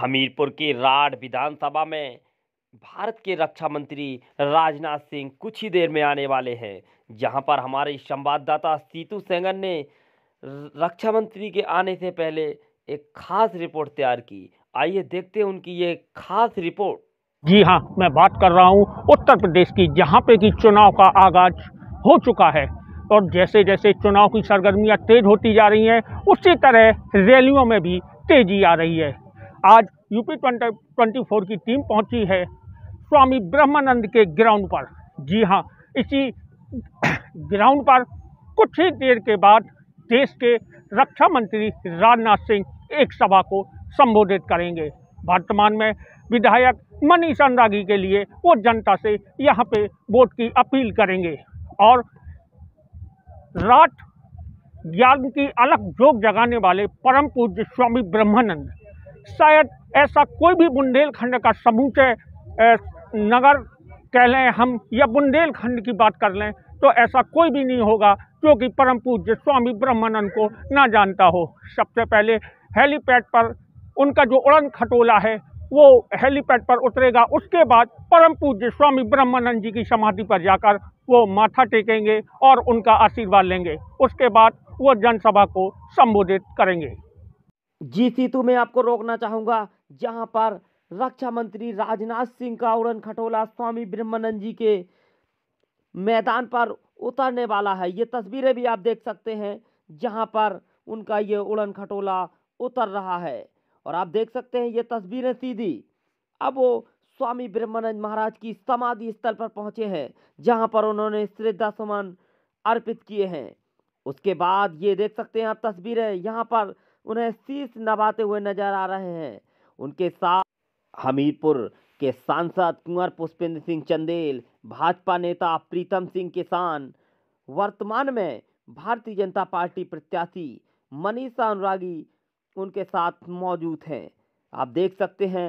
हमीरपुर के राड विधानसभा में भारत के रक्षा मंत्री राजनाथ सिंह कुछ ही देर में आने वाले हैं जहां पर हमारे संवाददाता सीतू सेंगन ने रक्षा मंत्री के आने से पहले एक खास रिपोर्ट तैयार की आइए देखते हैं उनकी ये खास रिपोर्ट जी हाँ मैं बात कर रहा हूँ उत्तर प्रदेश की जहाँ पे कि चुनाव का आगाज हो चुका है और जैसे जैसे चुनाव की सरगर्मियाँ तेज होती जा रही हैं उसी तरह रैलियों में भी तेजी आ रही है आज यूपी ट्वेंटी ट्वेंटी फोर की टीम पहुंची है स्वामी ब्रह्मानंद के ग्राउंड पर जी हाँ इसी ग्राउंड पर कुछ ही देर के बाद देश के रक्षा मंत्री राजनाथ सिंह एक सभा को संबोधित करेंगे वर्तमान में विधायक मनीष अनुरागी के लिए वो जनता से यहाँ पे वोट की अपील करेंगे और रात ज्ञान की अलग जोग जगाने वाले परम पूज्य स्वामी ब्रह्मानंद शायद ऐसा कोई भी बुंदेलखंड का समूचे नगर कह लें हम या बुंदेलखंड की बात कर लें तो ऐसा कोई भी नहीं होगा जो कि परम पूज्य स्वामी ब्रह्मानंद को ना जानता हो सबसे पहले हेलीपैड पर उनका जो उड़न खटोला है वो हेलीपैड पर उतरेगा उसके बाद परम पूज्य स्वामी ब्रह्मानंद जी की समाधि पर जाकर वो माथा टेकेंगे और उनका आशीर्वाद लेंगे उसके बाद वो जनसभा को संबोधित करेंगे जी सीतू तो में आपको रोकना चाहूँगा जहाँ पर रक्षा मंत्री राजनाथ सिंह का उड़न खटोला स्वामी ब्रह्मानंद जी के मैदान पर उतरने वाला है ये तस्वीरें भी आप देख सकते हैं जहाँ पर उनका ये उड़न खटोला उतर रहा है और आप देख सकते हैं ये तस्वीरें सीधी अब वो स्वामी ब्रह्मानंद महाराज की समाधि स्थल पर पहुंचे हैं जहां पर उन्होंने श्रद्धा सुमन अर्पित किए हैं उसके बाद ये देख सकते हैं आप तस्वीरें यहाँ पर उन्हें शीश नभाते हुए नजर आ रहे हैं उनके साथ हमीरपुर के सांसद कुंवर पुष्पेंद्र सिंह चंदेल भाजपा नेता प्रीतम सिंह किसान वर्तमान में भारतीय जनता पार्टी प्रत्याशी मनीषा अनुरागी उनके साथ मौजूद हैं आप देख सकते हैं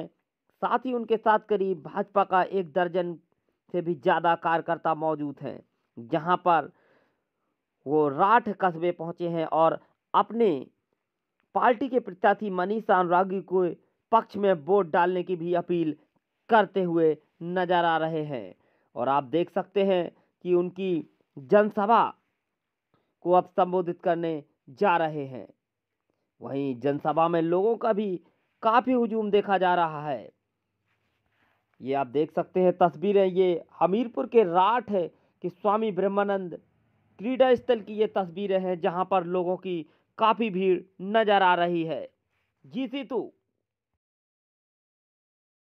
साथ ही उनके साथ करीब भाजपा का एक दर्जन से भी ज़्यादा कार्यकर्ता मौजूद हैं जहां पर वो राठ कस्बे पहुंचे हैं और अपने पार्टी के प्रत्याशी मनीषा अनुरागी को पक्ष में वोट डालने की भी अपील करते हुए नजर आ रहे हैं और आप देख सकते हैं कि उनकी जनसभा को अब संबोधित करने जा रहे हैं वहीं जनसभा में लोगों का भी काफ़ी हजूम देखा जा रहा है ये आप देख सकते हैं तस्वीरें ये हमीरपुर के राठ है कि स्वामी ब्रह्मानंद क्रीडा स्थल की ये तस्वीरें हैं जहाँ पर लोगों की काफ़ी भीड़ नज़र आ रही है जी टू